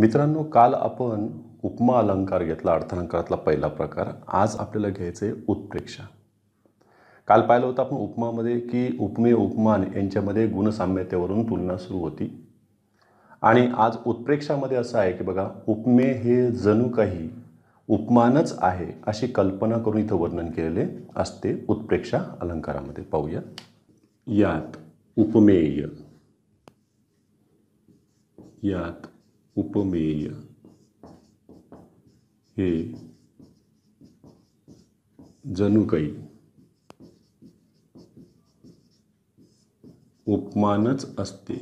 मित्रांनो काल आपण उपमा अलंकार घेतला अर्थालंकारातला पहिला प्रकार आज आपल्याला घ्यायचं आहे उत्प्रेक्षा काल पाहिलं होतं आपण उपमामध्ये की उपमे उपमान यांच्यामध्ये गुणसाम्यतेवरून तुलना सुरू होती आणि आज उत्प्रेक्षामध्ये असं आहे की बघा उपमे हे जणू काही उपमानच आहे अशी कल्पना करून इथं वर्णन केलेले असते उत्प्रेक्षा अलंकारामध्ये पाहूया यात उपमेय यात उपमेय हे जणू उपमानच असते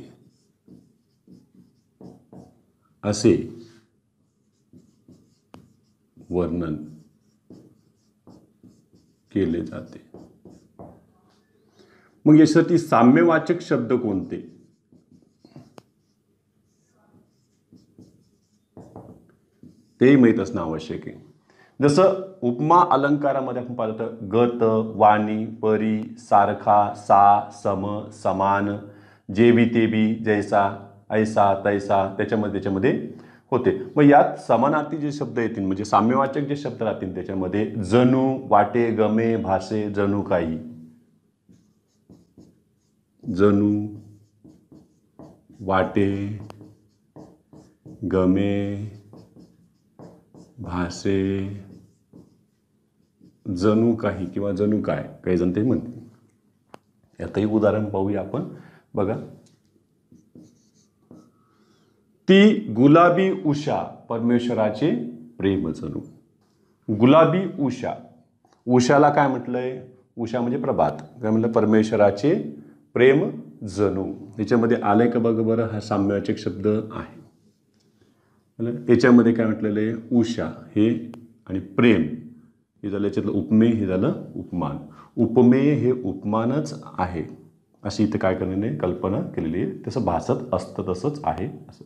असे वर्णन केले जाते मग यासाठी साम्यवाचक शब्द कोणते तेही माहीत असणं आवश्यक आहे जसं उपमा अलंकारामध्ये आपण पाहतो गत वाणी परी सारखा सा सम समान जे बी ते बी जैसा ऐसा तैसा त्याच्यामध्ये त्याच्यामध्ये होते मग यात समानार्थी जे शब्द येतील म्हणजे साम्यवाचक जे शब्द राहतील त्याच्यामध्ये जणू वाटे गमे भासे जणू काही जणू वाटे गमे भासे जणू काही किंवा जणू काय काही जण ते म्हणते यातही उदाहरण पाहूया आपण बघा ती गुलाबी उषा परमेश्वराचे प्रेम जणू गुलाबी उषा उषाला काय म्हटलंय उषा म्हणजे प्रभात काय म्हटलं परमेश्वराचे प्रेम जणू याच्यामध्ये आलंय का बघ बरं हा साम्यवाचक शब्द आहे याच्यामध्ये काय म्हटलेलं आहे उषा हे आणि प्रेम हे झालं याच्यातलं उपमेय हे झालं उपमान उपमेय हे उपमानच आहे अशी इथं काय करण्याने कल्पना केलेली आहे तसं भासत असतं तसंच आहे असं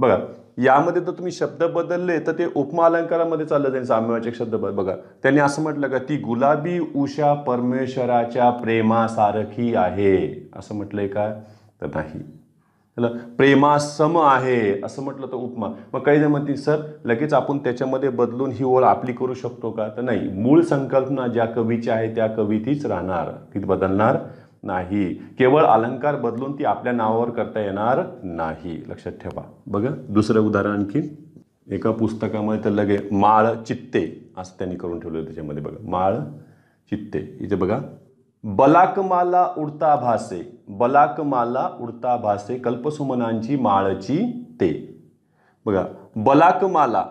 बघा यामध्ये जर तुम्ही शब्द बदलले तर ते उपमा अलंकारामध्ये चाललं जाईल साम्यवाचक शब्द बघा त्यांनी असं म्हटलं का ती गुलाबी उषा परमेश्वराच्या प्रेमासारखी आहे असं म्हटलंय का तर नाही प्रेमासम आहे असं म्हटलं तर उपमा मग काही जण म्हणतील सर लगेच आपण त्याच्यामध्ये बदलून ही ओळ आपली करू शकतो का तर नाही मूळ संकल्पना ज्या कवीची आहे त्या कवितीच राहणार ती बदलणार नाही केवळ अलंकार बदलून ती आपल्या नावावर करता येणार नाही लक्षात ठेवा बघा दुसरं उदाहरण आणखी एका पुस्तकामध्ये तर लगे माळ चित्ते असं त्यांनी करून ठेवलं त्याच्यामध्ये बघा माळ चित्ते इथे बघा बलाकमाला उडता भासे बलाकमाला उडता भासे कल्पसुमनांची माळची ते बघा बलाकमाला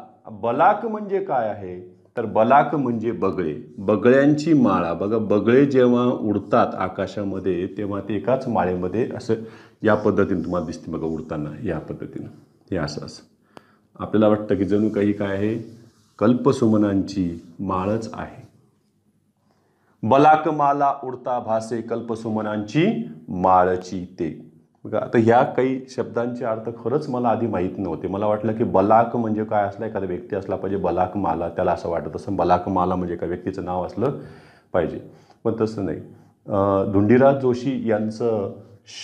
बलाक म्हणजे काय आहे तर बलाक म्हणजे बगळे बगळ्यांची माळा बघा बगळे जेव्हा उडतात आकाशामध्ये तेव्हा ते एकाच माळेमध्ये असं या पद्धतीने तुम्हाला दिसते बघा उडताना या पद्धतीनं हे असं असं आपल्याला वाटतं की जणू काही काय आहे कल्पसुमनांची माळच आहे बलाकमाला उडता भासे कल्पसुमनांची माळची ते बघा आता ह्या काही शब्दांचे अर्थ खरंच मला आधी माहीत नव्हते मला वाटलं की बलाक म्हणजे काय असला एखादा व्यक्ती असला पाहिजे बलाकमाला त्याला असं वाटत असं बलाकमाला म्हणजे एका व्यक्तीचं नाव असलं पाहिजे पण तसं नाही धुंडीराज जोशी यांचं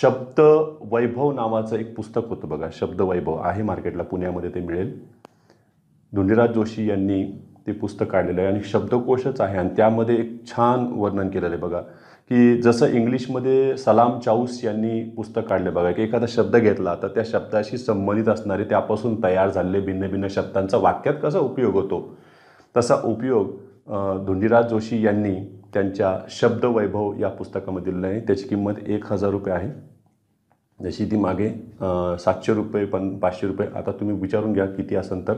शब्द वैभव नावाचं एक पुस्तक होतं बघा शब्द वैभव आहे मार्केटला पुण्यामध्ये ते मिळेल धुंडीराज जोशी यांनी ते पुस्तक काढलेलं आहे आणि शब्दकोशच आहे आणि त्यामध्ये एक छान वर्णन केलेलं आहे बघा की जसं इंग्लिशमध्ये सलाम चाऊस यांनी पुस्तक काढले बघा की एखादा शब्द घेतला तर त्या शब्दाशी संबंधित असणारे त्यापासून तयार झालेले भिन्न भिन्न शब्दांचा वाक्यात कसा उपयोग होतो तसा उपयोग धुंडीराज जोशी यांनी त्यांच्या शब्द वैभव या पुस्तकामध्ये दिलेला आहे त्याची किंमत एक हजार रुपये आहे जशी ती मागे सातशे रुपये पण पाचशे रुपये आता तुम्ही विचारून घ्या किती असेल तर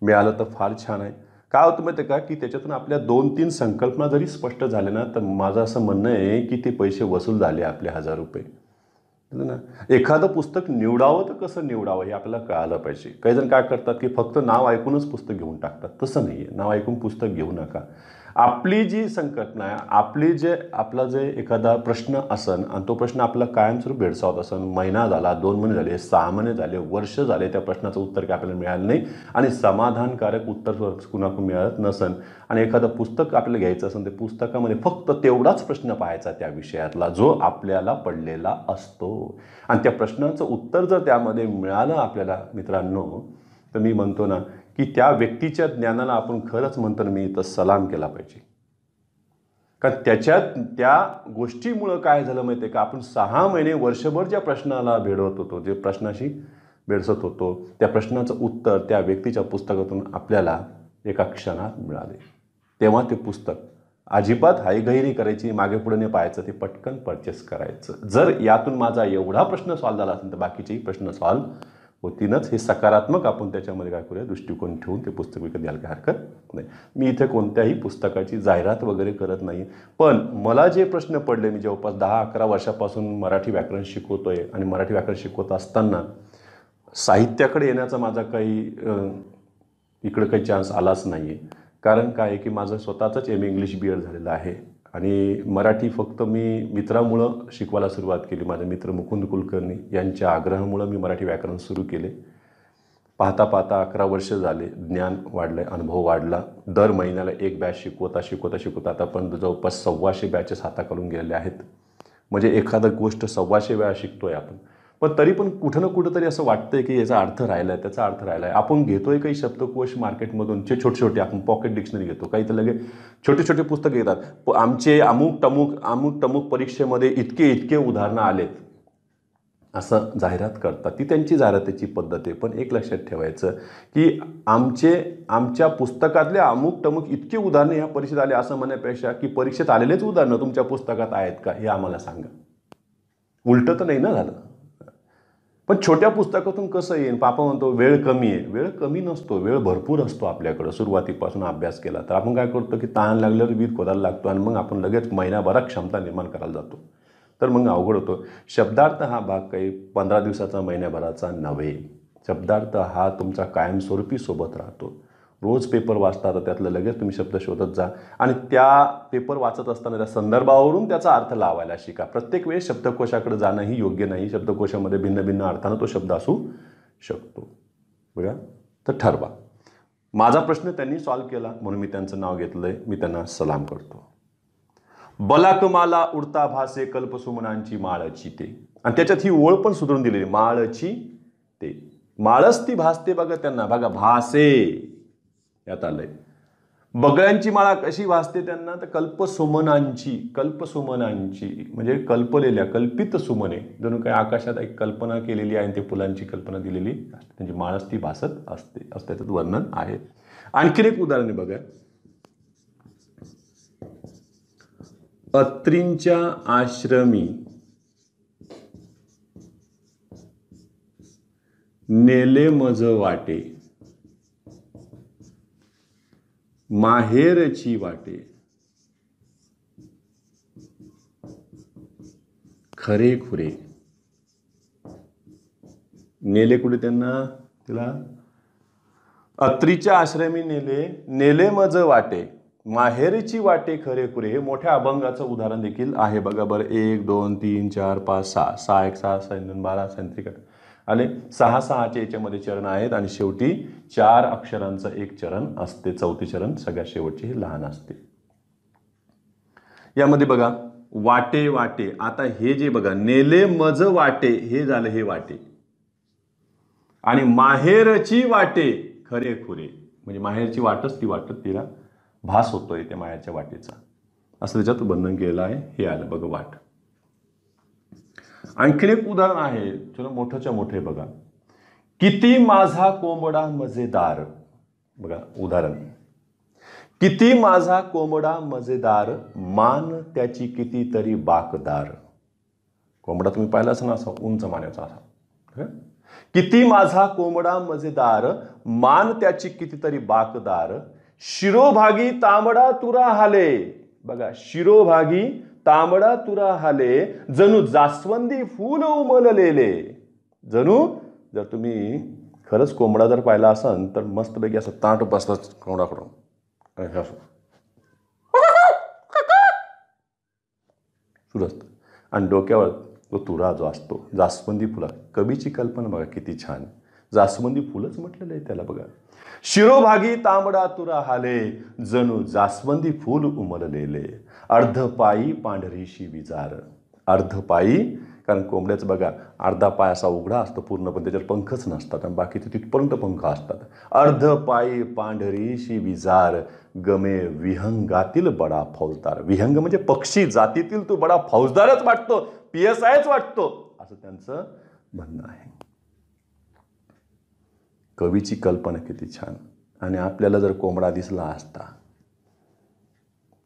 मिळालं तर फार छान आहे काय होतं माहिती का की त्याच्यातून आपल्या दोन तीन संकल्पना जरी स्पष्ट झाल्या ना तर माझं असं म्हणणं आहे की ते पैसे वसूल झाले आपले हजार रुपये ना एखादं पुस्तक निवडावं तर कसं निवडावं हे आपल्याला कळालं पाहिजे काही जण काय करतात की फक्त नाव ऐकूनच पुस्तक घेऊन टाकतात तसं नाही आहे नाव ऐकून पुस्तक घेऊ नका आपली जी संकटना आपली जे आपला जे एखादा प्रश्न असन आणि तो प्रश्न आपला कायमस्वरूप भेडसावत असन महिना झाला दोन महिने झाले सहा महिने झाले वर्ष झाले त्या प्रश्नाचं उत्तर काय आपल्याला मिळालं नाही आणि समाधानकारक उत्तर कुणाकडून मिळत नसन आणि एखादं पुस्तक आपल्याला घ्यायचं असेल ते पुस्तकामध्ये फक्त तेवढाच प्रश्न पाहायचा त्या विषयातला जो आपल्याला पडलेला असतो आणि त्या प्रश्नाचं उत्तर जर त्यामध्ये मिळालं आपल्याला मित्रांनो तर मी म्हणतो ना की त्या व्यक्तीच्या ज्ञानाला आपण खरंच मंत्र मी इथं सलाम केला पाहिजे कारण त्याच्यात त्या गोष्टीमुळं काय झालं माहिती आहे का आपण सहा महिने वर्षभर ज्या प्रश्नाला भेडवत होतो जे प्रश्नाशी भेडसत होतो त्या प्रश्नाचं उत्तर त्या व्यक्तीच्या पुस्तकातून आपल्याला एका क्षणात मिळाले तेव्हा ते पुस्तक अजिबात हायगैरी करायची मागे पुढे ने पाहायचं ते पटकन परचेस करायचं जर यातून माझा एवढा प्रश्न सॉल्व झाला असेल तर बाकीचेही प्रश्न सॉल्व वतीनंच हे सकारात्मक आपण त्याच्यामध्ये काय करूया दृष्टिकोन ठेवून ते पुस्तक विकत घ्यायला काय हरकत नाही मी इथे कोणत्याही पुस्तकाची जाहिरात वगैरे करत नाही पण मला जे प्रश्न पडले मी जवळपास दहा अकरा वर्षापासून मराठी व्याकरण शिकवतो आहे आणि मराठी व्याकरण शिकवत असताना साहित्याकडे येण्याचा माझा काही इकडं काही चान्स आलाच नाही आहे कारण काय आहे की माझं स्वतःचंच एम इंग्लिश बी एड झालेलं आहे आणि मराठी फक्त मी मित्रामुळं शिकवायला सुरुवात केली माझे मित्र मुकुंद कुलकर्णी यांच्या आग्रहामुळं मी मराठी व्याकरण सुरू केले पाहता पाहता अकरा वर्ष झाले ज्ञान वाढलं अनुभव वाढला दर महिन्याला एक बॅच शिकवता शिकवता शिकवता आता पण जवळपास सव्वाशे बॅचेस हाताकडून गेलेले आहेत म्हणजे एखादं गोष्ट सव्वाशे वेळा शिकतो आहे आपण पण तरी पण कुठं ना कुठं तरी असं वाटतंय की याचा अर्थ राहिला आहे त्याचा अर्थ राहिला आहे आपण घेतोय काही शब्दकोश मार्केटमधून जे छोटे छोटे आपण पॉकेट डिक्शनरी घेतो काही तर लगेच छोटे छोटे पुस्तकं येतात आमचे अमुक टमुक अमुक टमुक परीक्षेमध्ये इतके इतके उदाहरणं आलेत असं जाहिरात करतात ती त्यांची जाहिरातीची पद्धत आहे पण एक लक्षात ठेवायचं की आमचे आमच्या पुस्तकातले अमुक टमुक इतके उदाहरणं ह्या परीक्षेत आले असं म्हणण्यापेक्षा की परीक्षेत आलेलेच उदाहरणं तुमच्या पुस्तकात आहेत का हे आम्हाला सांगा उलटं तर नाही ना झालं पण छोट्या पुस्तकातून कसं येईल पापा म्हणतो वेळ कमी आहे वेळ कमी नसतो वेळ भरपूर असतो आपल्याकडं सुरुवातीपासून अभ्यास केला तर आपण काय करतो की ताण लागल्यावर वीज खोदायला लागतो आणि मग आपण लगेच महिन्याभरात क्षमता निर्माण करायला जातो तर मग अवघड होतो शब्दार्थ हा भाग काही पंधरा दिवसाचा महिन्याभराचा नव्हे शब्दार्थ हा तुमचा कायमस्वरूपी सोबत राहतो रोज पेपर वाचता तर त्यातलं लगेच तुम्ही शब्द शोधत जा आणि त्या पेपर वाचत असताना त्या संदर्भावरून त्याचा अर्थ लावायला शिका प्रत्येक वेळेस शब्दकोशाकडे जाणंही योग्य नाही शब्दकोशामध्ये भिन्न भिन्न अर्थानं तो शब्द असू शकतो बघा तर ठरवा माझा प्रश्न त्यांनी सॉल्व केला म्हणून मी त्यांचं नाव घेतलंय मी त्यांना सलाम करतो बलाकमाला उडता भासे कल्पसुमनांची माळची ते आणि त्याच्यात ही ओळ पण सुधरून दिलेली माळची ते माळस ती भासते बघा त्यांना बघा भासे यात आलंय बगळ्यांची माळा कशी वाचते त्यांना तर कल्पसुमनांची कल्पसुमनांची म्हणजे कल्पलेल्या कल्पित सुमने जणू काही आकाशात एक कल्पना केलेली आहे आणि ते फुलांची कल्पना दिलेली असते त्यांची माळच ती भासत असते असं त्याच्यात वर्णन आहे आणखीन एक उदाहरण बघा अत्रींच्या आश्रमी नेले मज वाटे माहेरची वाटे खरे खुरे नेले कुठे त्यांना तिला अत्रीच्या आश्रमी नेले नेले मज वाटे माहेरची वाटे खरे खुरे हे मोठ्या अभंगाचं उदाहरण देखील आहे बघा बरं एक दोन तीन चार पाच सहा सहा एक सहा सहा दोन बारा सहा आले सहा सहाच्या याच्यामध्ये चरण आहेत आणि शेवटी चार अक्षरांचं एक चरण असते चौथे चरण सगळ्यात शेवटचे हे लहान असते यामध्ये बघा वाटे वाटे आता हे जे बघा नेले मज वाटे हे झालं हे वाटे आणि माहेरची वाटे खरे खुरे म्हणजे माहेरची वाटच ती वाटत तिला भास होतोय त्या माहेरच्या वाटेचा असं त्याच्यात बंधन केलं आहे हे आलं बघा वाट आणखीन एक उदाहरण आहे चलो मोठ्याच्या मोठे बघा किती माझा कोंबडा मजेदार बघा उदाहरण किती माझा कोंबडा मजेदार मान त्याची कितीतरी बाकदार कोंबडा तुम्ही पाहिला ना असा उंच मान्याचा असा किती माझा कोंबडा मजेदार मान त्याची कितीतरी बाकदार शिरोभागी तांबडा तुरा हाले बघा शिरोभागी तांबडा तुरा हाले जणू जास्वंदी फुल उमललेले जणू जर तुम्ही खरंच कोंबडा जर पाहिला असाल तर मस्तपैकी असं ताट बसला कोंबडाकडून सुरू आणि डोक्यावर तो तुरा जो असतो जास्वंदी फुला कवीची कल्पना बघा किती छान जास्वंदी फुलच म्हटलेलं आहे त्याला बघा शिरोभागी तांबडा तुरा हाले जणू जास्वंदी फूल उमरलेले अर्धपायी पांढरीशी विजार अर्धपायी कारण कोंबड्याचं बघा अर्धा पाय असा उघडा असतो पूर्ण पण त्याच्यावर पंखच नसतात आणि बाकीचे तिथपर्यंत पंख असतात अर्धपायी पांढरीशी विजार गमे विहंगातील बडा फौजदार विहंग म्हणजे पक्षी जातीतील तो बडा फौजदारच वाटतो पी एस आयच वाटतो असं त्यांचं म्हणणं आहे कवीची कल्पना किती छान आणि आपल्याला जर कोंबडा दिसला असता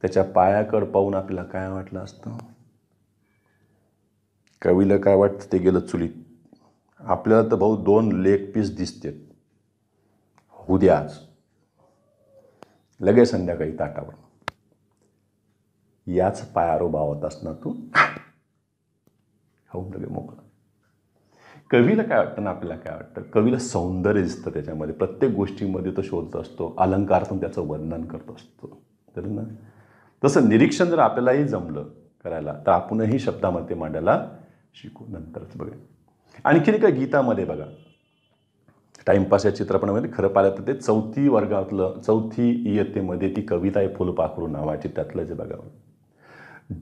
त्याच्या पायाकड पाहून आपल्याला काय वाटलं असतं कवीला काय वाटतं ते गेलं चुलीत आपल्याला तर भाऊ दोन लेग पीस दिसते उद्याच लगेच संध्याकाळी ताटावर याच पायारो भावत असणार तू खाऊन लगे मोकळा कवीला काय वाटतं ना आपल्याला काय वाटतं कवीला सौंदर्य दिसतं त्याच्यामध्ये प्रत्येक गोष्टीमध्ये तो शोधत असतो अलंकार पण त्याचं वर्णन करत असतो तर ना तसं निरीक्षण जर आपल्यालाही जमलं करायला तर आपणही शब्दामध्ये मांडायला शिकू नंतरच बघा आणखीन एका गीतामध्ये बघा टाईमपास या चित्रपटामध्ये खरं पाहिलं तर ते चौथी वर्गातलं चौथी इयत्तेमध्ये ती कविता आहे फुलपाखरू नावाची त्यातलं जे बघा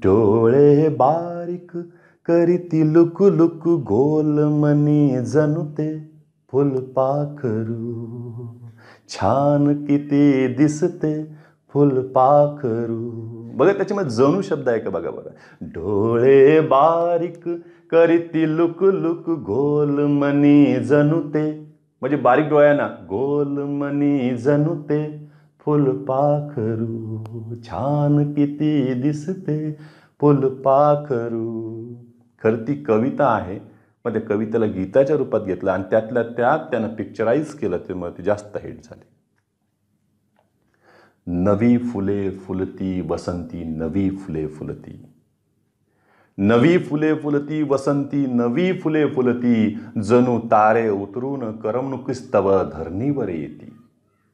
डोळे बारीक करीती लुकु लूक गोलमनी मनी फुल फुलपाखरू छान किती दिसते फुलपाखरू बघा त्याच्यामध्ये जणू शब्द आहे का बघा बघा डोळे बारीक करीती लुक लूक गोल मनी जनुते म्हणजे बारीक डोळ्यांना गोल मनी जनुते फुलपाखरू छान किती दिसते फुलपाखरू खरं ती कविता आहे पण त्या कवितेला गीताच्या रूपात घेतलं आणि त्यातल्या त्यात त्यानं पिक्चराईज केलं ते मग ते जास्त हिट झाले नवी फुले फुलती वसंती नवी फुले फुलती नवी फुले फुलती वसंती नवी फुले फुलती जणू तारे उतरून करमणुकीस तव धरणीवर येते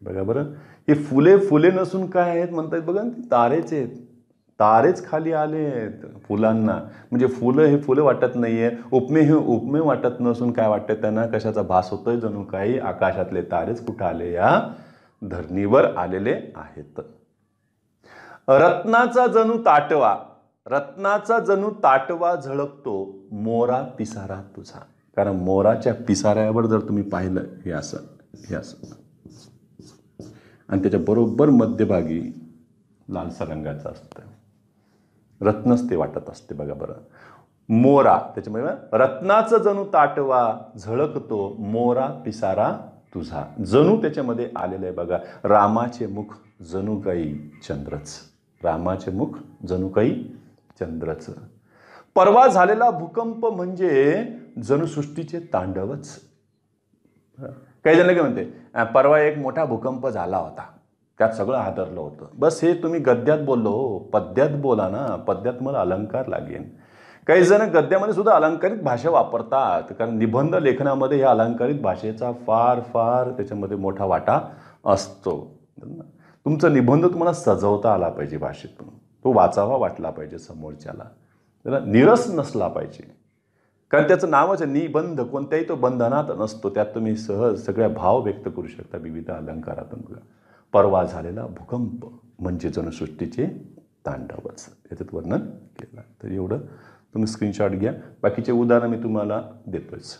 बघा बरं हे फुले फुले नसून काय आहेत म्हणतात बघा तारेचे आहेत तारेच खाली आले आहेत फुलांना म्हणजे फुलं हे फुलं वाटत नाही आहे उपमे हे उपमे वाटत नसून काय वाटतं त्यांना कशाचा भास होतोय जणू काही आकाशातले तारेच कुठं आले या धरणीवर आलेले आहेत रत्नाचा जणू ताटवा रत्नाचा जणू ताटवा झळकतो मोरा पिसारा तुझा कारण मोराच्या पिसाऱ्यावर जर तुम्ही पाहिलं हे असं हे असं आणि त्याच्या बरोबर मध्यभागी लालसा रंगाचा असतं रत्नच ते वाटत असते बघा बरं मोरा त्याच्यामुळे रत्नाचं जणू ताटवा झळकतो मोरा पिसारा तुझा जणू त्याच्यामध्ये आलेलं आहे बघा रामाचे मुख जणू काही चंद्रच रामाचे मुख जणू काही चंद्रच परवा झालेला भूकंप म्हणजे जनुसृष्टीचे तांडवच काही जण काय म्हणते परवा एक मोठा भूकंप झाला होता त्यात सगळं आदरलं होतं बस हे तुम्ही गद्यात बोललो हो पद्यात बोला ना पद्यात मला अलंकार लागेन काही जण गद्यामध्ये सुद्धा अलंकारित भाषा वापरतात कारण निबंध लेखनामध्ये ह्या अलंकारित भाषेचा फार फार त्याच्यामध्ये मोठा वाटा असतो तुमचा निबंध तुम्हाला सजवता आला पाहिजे भाषेतून तो वाचावा वाटला पाहिजे समोरच्याला त्याला निरस नसला पाहिजे कारण त्याचं नावच निबंध कोणत्याही तो बंधनात नसतो त्यात तुम्ही सहज सगळ्या भाव व्यक्त करू शकता विविध अलंकारातून बघा परवा झालेला भूकंप म्हणजे जनसृष्टीचे तांडवच याच्यात वर्णन केलं तर एवढं तुम्ही स्क्रीनशॉट घ्या बाकीचे उदाहरण मी तुम्हाला देतोच